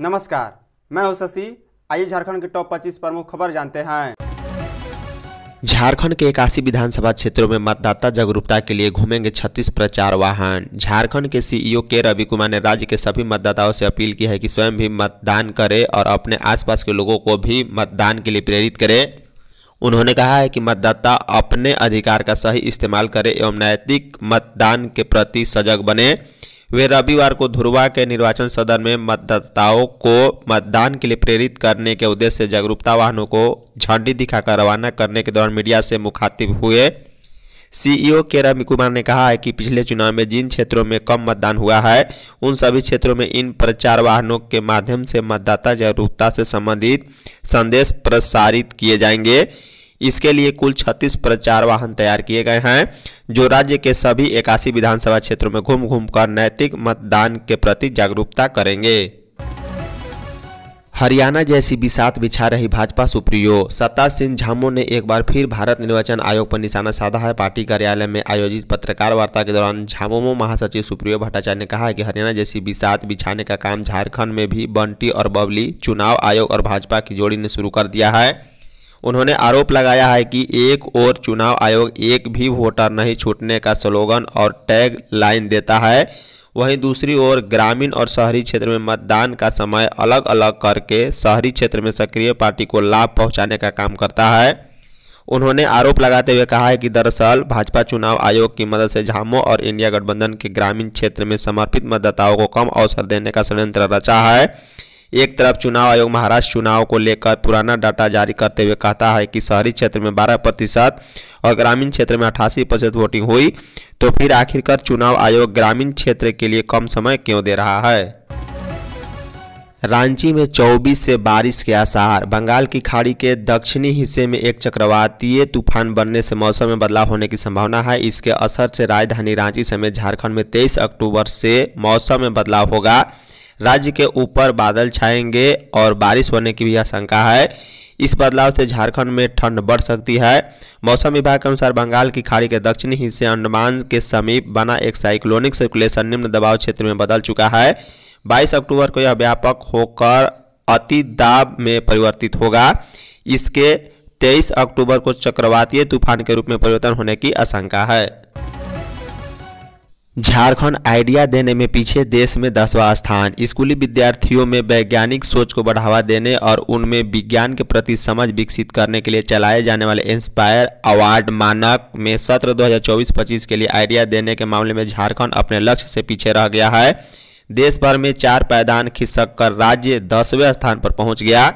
नमस्कार मैं हूं शशि आइए झारखंड के टॉप 25 प्रमुख खबर जानते हैं झारखंड के इक्यासी विधानसभा क्षेत्रों में मतदाता जागरूकता के लिए घूमेंगे 36 प्रचार वाहन झारखंड के सीईओ के रवि कुमार ने राज्य के सभी मतदाताओं से अपील की है कि स्वयं भी मतदान करें और अपने आसपास के लोगों को भी मतदान के लिए प्रेरित करें उन्होंने कहा है कि मतदाता अपने अधिकार का सही इस्तेमाल करें एवं नैतिक मतदान के प्रति सजग बने वे रविवार को धुरवा के निर्वाचन सदन में मतदाताओं को मतदान के लिए प्रेरित करने के उद्देश्य से जागरूकता वाहनों को झंडी दिखाकर रवाना करने के दौरान मीडिया से मुखातिब हुए सीईओ के रवि कुमार ने कहा है कि पिछले चुनाव में जिन क्षेत्रों में कम मतदान हुआ है उन सभी क्षेत्रों में इन प्रचार वाहनों के माध्यम से मतदाता जागरूकता से संबंधित संदेश प्रसारित किए जाएंगे इसके लिए कुल 36 प्रचार वाहन तैयार किए गए हैं जो राज्य के सभी इक्यासी विधानसभा क्षेत्रों में घूम घूम कर नैतिक मतदान के प्रति जागरूकता करेंगे हरियाणा जैसी बिसात बिछा रही भाजपा सुप्रियो सत्ता सिंह झामो ने एक बार फिर भारत निर्वाचन आयोग पर निशाना साधा है पार्टी कार्यालय में आयोजित पत्रकार वार्ता के दौरान झामुमो महासचिव सुप्रियो भट्टाचार्य ने कहा है कि हरियाणा जैसी बिसात बिछाने का काम झारखंड में भी बंटी और बबली चुनाव आयोग और भाजपा की जोड़ी ने शुरू कर दिया है उन्होंने आरोप लगाया है कि एक और चुनाव आयोग एक भी वोटर नहीं छूटने का स्लोगन और टैग लाइन देता है वहीं दूसरी ओर ग्रामीण और शहरी क्षेत्र में मतदान का समय अलग अलग करके शहरी क्षेत्र में सक्रिय पार्टी को लाभ पहुंचाने का काम करता है उन्होंने आरोप लगाते हुए कहा है कि दरअसल भाजपा चुनाव आयोग की मदद से झामो और इंडिया गठबंधन के ग्रामीण क्षेत्र में समर्पित मतदाताओं को कम अवसर देने का षडयंत्र रचा है एक तरफ चुनाव आयोग महाराष्ट्र चुनाव को लेकर पुराना डाटा जारी करते हुए कहता है कि शहरी क्षेत्र में बारह प्रतिशत और ग्रामीण क्षेत्र में अठासी प्रतिशत वोटिंग हुई तो फिर आखिरकार चुनाव आयोग ग्रामीण क्षेत्र के लिए कम समय क्यों दे रहा है रांची में 24 से बारिश के आसार बंगाल की खाड़ी के दक्षिणी हिस्से में एक चक्रवातीय तूफान बनने से मौसम में बदलाव होने की संभावना है इसके असर से राजधानी रांची समेत झारखंड में 23 अक्टूबर से मौसम में बदलाव होगा राज्य के ऊपर बादल छाएंगे और बारिश होने की भी आशंका है इस बदलाव से झारखंड में ठंड बढ़ सकती है मौसम विभाग के अनुसार बंगाल की खाड़ी के दक्षिणी हिस्से अंडमान के समीप बना एक साइक्लोनिक सर्कुलेशन निम्न दबाव क्षेत्र में बदल चुका है 22 अक्टूबर को यह व्यापक होकर अति दाब में परिवर्तित होगा इसके 23 अक्टूबर को चक्रवातीय तूफान के रूप में परिवर्तन होने की आशंका है झारखंड आइडिया देने में पीछे देश में दसवां स्थान स्कूली विद्यार्थियों में वैज्ञानिक सोच को बढ़ावा देने और उनमें विज्ञान के प्रति समझ विकसित करने के लिए चलाए जाने वाले इंस्पायर अवार्ड मानक में सत्र 2024-25 के लिए आइडिया देने के मामले में झारखंड अपने लक्ष्य से पीछे रह गया है देश भर में चार पैदान खिसक कर राज्य दसवें स्थान पर पहुँच गया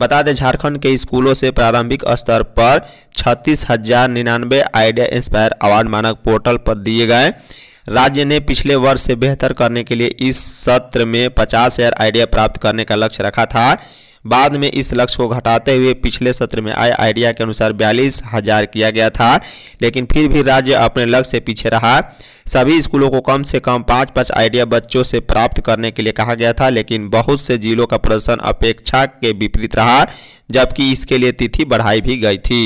बता दें झारखंड के स्कूलों से प्रारंभिक स्तर पर छत्तीस हजार निन्यानवे idea inspire award MANAK portal पर दिए गए राज्य ने पिछले वर्ष से बेहतर करने के लिए इस सत्र में पचास हजार आइडिया प्राप्त करने का लक्ष्य रखा था बाद में इस लक्ष्य को घटाते हुए पिछले सत्र में आए आइडिया के अनुसार बयालीस हजार किया गया था लेकिन फिर भी राज्य अपने लक्ष्य से पीछे रहा सभी स्कूलों को कम से कम पाँच पाँच आइडिया बच्चों से प्राप्त करने के लिए कहा गया था लेकिन बहुत से जिलों का प्रदर्शन अपेक्षा के विपरीत रहा जबकि इसके लिए तिथि बढ़ाई भी गई थी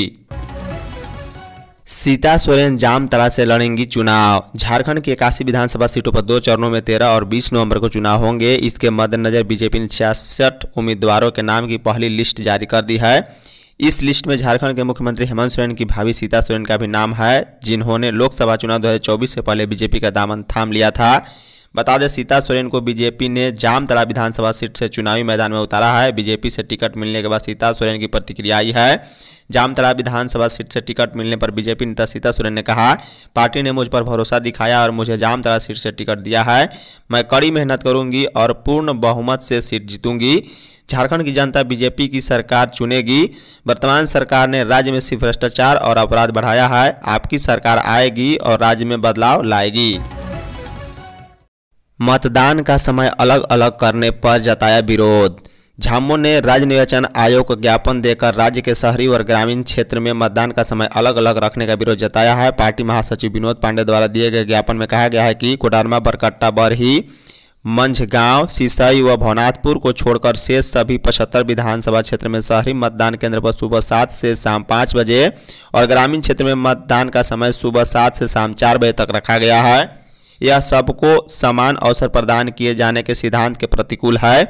सीता सोरेन जामताड़ा से लड़ेंगी चुनाव झारखंड की इक्यासी विधानसभा सीटों पर दो चरणों में तेरह और बीस नवंबर को चुनाव होंगे इसके मद्देनजर बीजेपी ने छियासठ उम्मीदवारों के नाम की पहली लिस्ट जारी कर दी है इस लिस्ट में झारखंड के मुख्यमंत्री हेमंत सोरेन की भाभी सीता सोरेन का भी नाम है जिन्होंने लोकसभा चुनाव दो से पहले बीजेपी का दामन थाम लिया था बता दें सीता सोरेन को बीजेपी ने जामतला विधानसभा सीट से चुनावी मैदान में उतारा है बीजेपी से टिकट मिलने के बाद सीता सोरेन की प्रतिक्रिया आई है जामतला विधानसभा सीट से टिकट मिलने पर बीजेपी नेता सीता सोरेन ने कहा पार्टी ने मुझ पर भरोसा दिखाया और मुझे जामतला सीट से टिकट दिया है मैं कड़ी मेहनत करूंगी और पूर्ण बहुमत से सीट जीतूंगी झारखंड की जनता बीजेपी की सरकार चुनेगी वर्तमान सरकार ने राज्य में सिर्फ भ्रष्टाचार और अपराध बढ़ाया है आपकी सरकार आएगी और राज्य में बदलाव लाएगी मतदान का समय अलग अलग करने पर जताया विरोध झामो ने राज्य निर्वाचन आयोग को ज्ञापन देकर राज्य के शहरी और ग्रामीण क्षेत्र में मतदान का समय अलग अलग रखने का विरोध जताया है पार्टी महासचिव विनोद पांडे द्वारा दिए गए ज्ञापन में कहा गया है कि कोडारमा बरकट्टा बरही गांव सिसई व भवनाथपुर को छोड़कर शेष सभी पचहत्तर विधानसभा क्षेत्र में शहरी मतदान केंद्र पर सुबह सात से शाम पाँच बजे और ग्रामीण क्षेत्र में मतदान का समय सुबह सात से शाम चार बजे तक रखा गया है यह सबको समान अवसर प्रदान किए जाने के सिद्धांत के प्रतिकूल है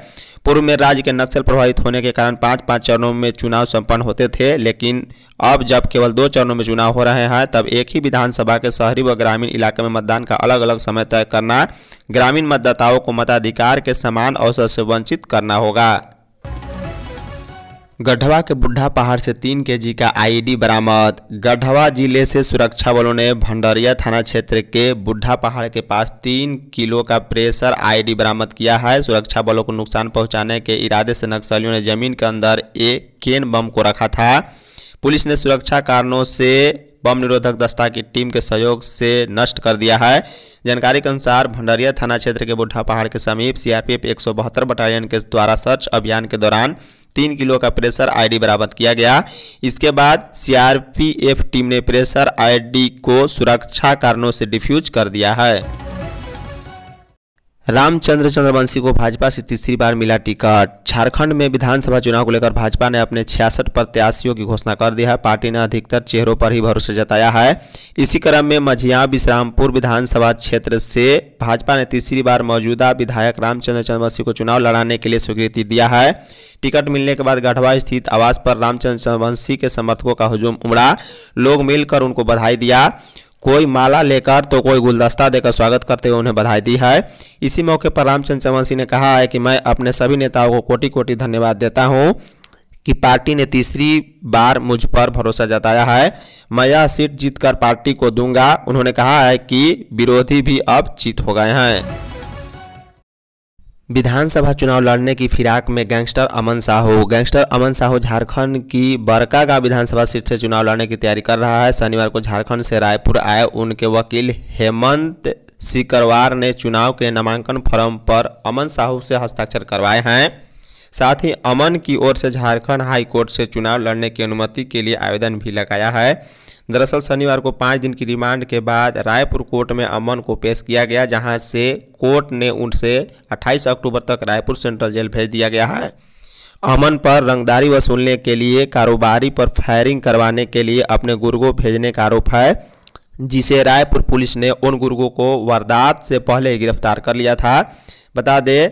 पूर्व में राज्य के नक्सल प्रभावित होने के कारण पाँच पाँच चरणों में चुनाव संपन्न होते थे लेकिन अब जब केवल दो चरणों में चुनाव हो रहे हैं तब एक ही विधानसभा के शहरी व ग्रामीण इलाके में मतदान का अलग अलग समय तय करना ग्रामीण मतदाताओं को मताधिकार के समान अवसर से वंचित करना होगा गढ़वा के बुढ़ा पहाड़ से तीन जी का आईडी बरामद गढ़वा जिले से सुरक्षा बलों ने भंडरिया थाना क्षेत्र के बुढ़ा पहाड़ के पास तीन किलो का प्रेशर आईडी बरामद किया है सुरक्षा बलों को नुकसान पहुंचाने के इरादे से नक्सलियों ने जमीन के अंदर एक केन बम को रखा था पुलिस ने सुरक्षा कारणों से बम निरोधक दस्ता की टीम के सहयोग से नष्ट कर दिया है जानकारी के अनुसार भंडरिया थाना क्षेत्र के बुढ़ा पहाड़ के समीप सीआरपीएफ एक बटालियन के द्वारा सर्च अभियान के दौरान तीन किलो का प्रेशर आईडी बरामद किया गया इसके बाद सीआरपीएफ टीम ने प्रेशर आईडी को सुरक्षा कारणों से डिफ्यूज कर दिया है रामचंद्र चंद्रवंशी को भाजपा से तीसरी बार मिला टिकट झारखंड में विधानसभा चुनाव को लेकर भाजपा ने अपने छियासठ प्रत्याशियों की घोषणा कर दी है पार्टी ने अधिकतर चेहरों पर ही भरोसा जताया है इसी क्रम में मझिया विश्रामपुर विधानसभा क्षेत्र से भाजपा ने तीसरी बार मौजूदा विधायक रामचंद्र चंद्रवंशी को चुनाव लड़ाने के लिए स्वीकृति दिया है टिकट मिलने के बाद गढ़वा स्थित आवास पर रामचंद्र चंद्रवंशी के समर्थकों का हजूम उमड़ा लोग मिलकर उनको बधाई दिया कोई माला लेकर तो कोई गुलदस्ता देकर स्वागत करते हुए उन्हें बधाई दी है इसी मौके पर रामचंद्र चौहान सिंह ने कहा है कि मैं अपने सभी नेताओं को कोटि कोटि धन्यवाद देता हूँ कि पार्टी ने तीसरी बार मुझ पर भरोसा जताया है मैं यह सीट जीतकर पार्टी को दूंगा उन्होंने कहा है कि विरोधी भी अब जीत हो गए हैं विधानसभा चुनाव लड़ने की फिराक में गैंगस्टर अमन साहू गैंगस्टर अमन साहू झारखंड की बरकागा विधानसभा सीट से चुनाव लड़ने की तैयारी कर रहा है शनिवार को झारखंड से रायपुर आए उनके वकील हेमंत सिकरवार ने चुनाव के नामांकन फॉर्म पर अमन साहू से हस्ताक्षर करवाए हैं साथ ही अमन की ओर से झारखंड हाईकोर्ट से चुनाव लड़ने की अनुमति के लिए आवेदन भी लगाया है दरअसल शनिवार को पाँच दिन की रिमांड के बाद रायपुर कोर्ट में अमन को पेश किया गया जहां से कोर्ट ने उनसे 28 अक्टूबर तक रायपुर सेंट्रल जेल भेज दिया गया है अमन पर रंगदारी वसूलने के लिए कारोबारी पर फायरिंग करवाने के लिए अपने गुर्गो भेजने का आरोप है जिसे रायपुर पुलिस ने उन गुर्गों को वारदात से पहले गिरफ्तार कर लिया था बता दें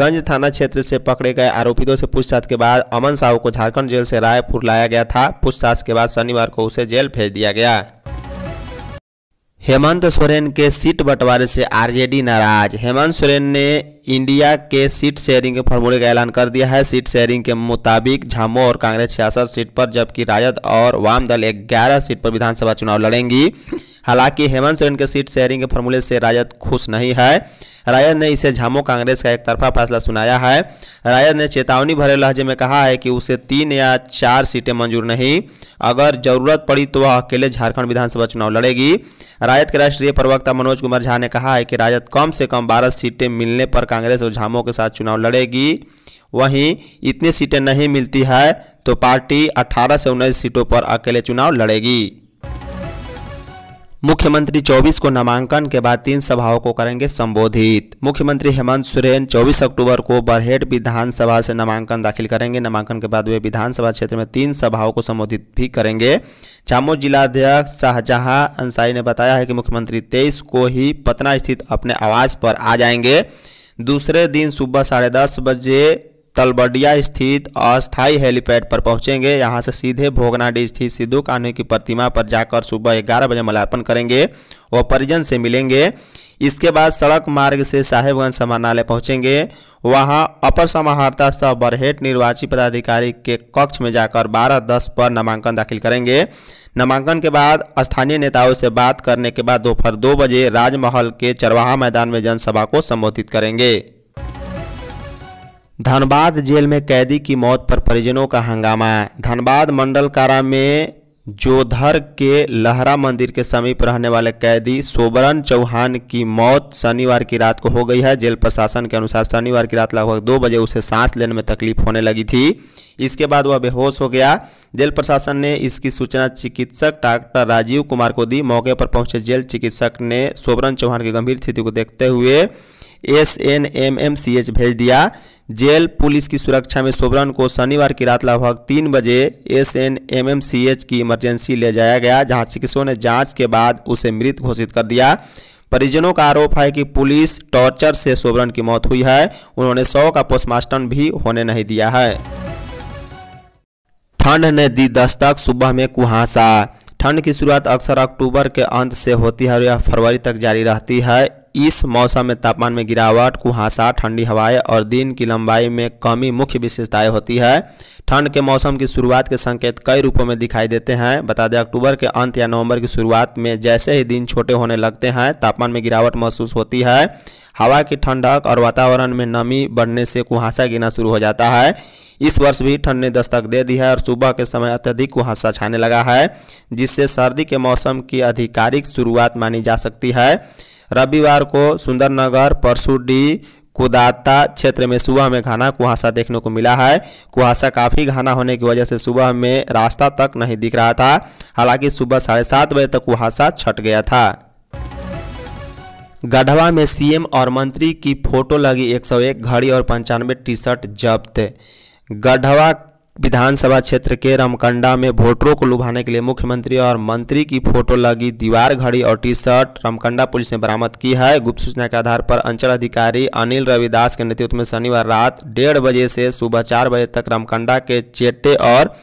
गंज थाना क्षेत्र से पकड़े गए आरोपितों से पूछताछ के बाद अमन साहू को झारखंड जेल से रायपुर लाया गया था पूछताछ के बाद शनिवार को उसे जेल भेज दिया गया हेमंत सोरेन के सीट बंटवारे से आरजेडी नाराज हेमंत सोरेन ने इंडिया के सीट शेयरिंग के फॉर्मूले का ऐलान कर दिया है सीट शेयरिंग के मुताबिक झामो और कांग्रेस छियासठ सीट पर जबकि राजद और वाम दल ग्यारह सीट पर विधानसभा चुनाव लड़ेंगी हालांकि हेमंत सोरेन के सीट शेयरिंग के फॉर्मूले से राजद खुश नहीं है राजद ने इसे झामो कांग्रेस का एक तरफा फैसला सुनाया है राजद ने चेतावनी भरे लहजे में कहा है कि उसे तीन या चार सीटें मंजूर नहीं अगर जरूरत पड़ी तो वह अकेले झारखंड विधानसभा चुनाव लड़ेगी राजद के राष्ट्रीय प्रवक्ता मनोज कुमार झा ने कहा है कि राजद कम से कम बारह सीटें मिलने पर कांग्रेस और झामों के साथ चुनाव लड़ेगी वहीं इतनी सीटें नहीं मिलती है तो पार्टी 18 से 19 सीटों पर अकेले चुनाव लड़ेगी मुख्यमंत्री 24 को नामांकन के बाद तीन सभाओं को करेंगे संबोधित मुख्यमंत्री हेमंत सोरेन 24 अक्टूबर को बरहेट विधानसभा से नामांकन दाखिल करेंगे नामांकन के बाद वे विधानसभा क्षेत्र में तीन सभाओं को संबोधित भी करेंगे झामुर जिलाध्यक्ष शाहजहां अंसारी ने बताया है कि मुख्यमंत्री तेईस को ही पटना स्थित अपने आवास पर आ जाएंगे दूसरे दिन सुबह साढ़े दस बजे तलबडिया स्थित अस्थाई हेलीपैड पर पहुंचेंगे यहां से सीधे भोगनाडीह स्थित सिद्धू कान्हू की प्रतिमा पर जाकर सुबह ग्यारह बजे मल्यार्पण करेंगे और परिजन से मिलेंगे इसके बाद सड़क मार्ग से साहेबगंज समाहरणालय पहुंचेंगे वहां अपर समाहर्ता सह बरहेट निर्वाची पदाधिकारी के कक्ष में जाकर बारह दस पर नामांकन दाखिल करेंगे नामांकन के बाद स्थानीय नेताओं से बात करने के बाद दोपहर दो बजे राजमहल के चरवाहा मैदान में जनसभा को संबोधित करेंगे धनबाद जेल में कैदी की मौत पर परिजनों का हंगामा धनबाद मंडल कारा में जोधर के लहरा मंदिर के समीप रहने वाले कैदी सोबरन चौहान की मौत शनिवार की रात को हो गई है जेल प्रशासन के अनुसार शनिवार की रात लगभग दो बजे उसे सांस लेने में तकलीफ होने लगी थी इसके बाद वह बेहोश हो गया जेल प्रशासन ने इसकी सूचना चिकित्सक डॉक्टर राजीव कुमार को दी मौके पर पहुंचे जेल चिकित्सक ने सोबरन चौहान की गंभीर स्थिति को देखते हुए S N M M C H भेज दिया जेल पुलिस की सुरक्षा में सोबरन को शनिवार की रात लगभग तीन बजे S N M M C H की इमरजेंसी ले जाया गया जहां चिकित्सकों ने जांच के बाद उसे मृत घोषित कर दिया परिजनों का आरोप है कि पुलिस टॉर्चर से सोबरन की मौत हुई है उन्होंने सौ का पोस्टमार्टम भी होने नहीं दिया है ठंड ने दी दस्तक सुबह में कुहासा ठंड की शुरुआत अक्सर अक्टूबर के अंत से होती है और यह फरवरी तक जारी रहती है इस मौसम में तापमान में गिरावट कुहासा ठंडी हवाएं और दिन की लंबाई में कमी मुख्य विशेषताएं होती है ठंड के मौसम की शुरुआत के संकेत कई रूपों में दिखाई देते हैं बता दें अक्टूबर के अंत या नवंबर की शुरुआत में जैसे ही दिन छोटे होने लगते हैं तापमान में गिरावट महसूस होती है हवा की ठंडक और वातावरण में नमी बढ़ने से कुहासा गिरना शुरू हो जाता है इस वर्ष भी ठंड ने दस्तक दे दी है और सुबह के समय अत्यधिक कुहासा छाने लगा है जिससे सर्दी के मौसम की आधिकारिक शुरुआत मानी जा सकती है रविवार को सुंदरनगर परसुडी कुदाता क्षेत्र में सुबह में घना कुहासा देखने को मिला है कुहासा काफ़ी घना होने की वजह से सुबह में रास्ता तक नहीं दिख रहा था हालांकि सुबह साढ़े सात बजे तक कुहासा छट गया था गढ़वा में सीएम और मंत्री की फोटो लगी 101 घड़ी और पंचानवे टी शर्ट जब्त गढ़वा विधानसभा क्षेत्र के रमकंडा में वोटरों को लुभाने के लिए मुख्यमंत्री और मंत्री की फोटो लगी दीवार घड़ी और टी शर्ट रमकंडा पुलिस ने बरामद की है गुप्त सूचना के आधार पर अंचल अधिकारी अनिल रविदास के नेतृत्व में शनिवार रात डेढ़ बजे से सुबह चार बजे तक रमकंडा के चेटे और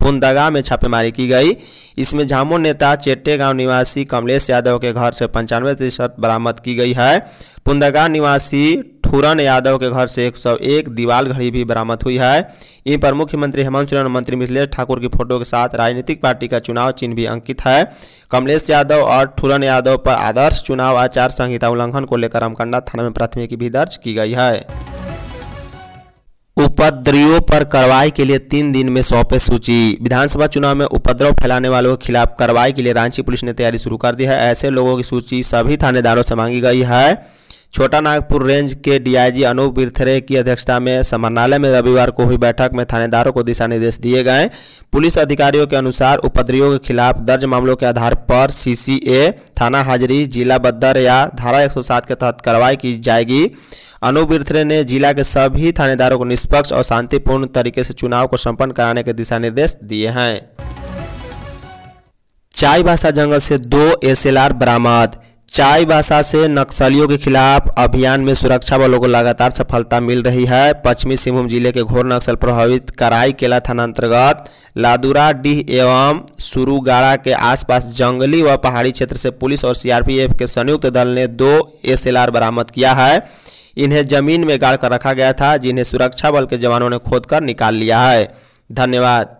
पुंदगा में छापेमारी की गई इसमें झामो नेता चेट्टे गांव निवासी कमलेश यादव के घर से पंचानवे प्रतिशत बरामद की गई है पुंदगा निवासी फूरन यादव के घर से एक सौ एक दीवाल घड़ी भी बरामद हुई है इन पर मुख्यमंत्री हेमंत सोरेन और मंत्री मिथिलेश ठाकुर की फोटो के साथ राजनीतिक पार्टी का चुनाव चिन्ह भी अंकित है कमलेश यादव और फूरन यादव पर आदर्श चुनाव आचार संहिता उल्लंघन को लेकर अमकंडा थाना में प्राथमिकी भी दर्ज की गई है उपद्रवियों पर कार्रवाई के लिए तीन दिन में सौंपे सूची विधानसभा चुनाव में उपद्रव फैलाने वालों के खिलाफ कार्रवाई के लिए रांची पुलिस ने तैयारी शुरू कर दी है ऐसे लोगों की सूची सभी थानेदारों से मांगी गई है छोटा नागपुर रेंज के डीआईजी अनूप बिरथरे की अध्यक्षता में समरणालय में रविवार को हुई बैठक में थानेदारों को दिशा निर्देश दिए गए पुलिस अधिकारियों के अनुसार उपद्रवियों के खिलाफ दर्ज मामलों के आधार पर सीसीए थाना हाजिरी जिला बद्दर या धारा 107 के तहत कार्रवाई की जाएगी अनूप बिरथरे ने जिला के सभी थानेदारों को निष्पक्ष और शांतिपूर्ण तरीके से चुनाव को संपन्न कराने के दिशा निर्देश दिए हैं चाईबासा जंगल से दो एसएलआर बरामद चाय बासा से नक्सलियों के खिलाफ अभियान में सुरक्षा बलों को लगातार सफलता मिल रही है पश्चिमी सिंहभूम जिले के घोर नक्सल प्रभावित कराई केला थाना अंतर्गत लादुरा डीह एवं सुरुगाड़ा के आसपास जंगली व पहाड़ी क्षेत्र से पुलिस और सीआरपीएफ के संयुक्त दल ने दो एसएलआर बरामद किया है इन्हें जमीन में गाड़ कर रखा गया था जिन्हें सुरक्षा बल के जवानों ने खोद कर निकाल लिया है धन्यवाद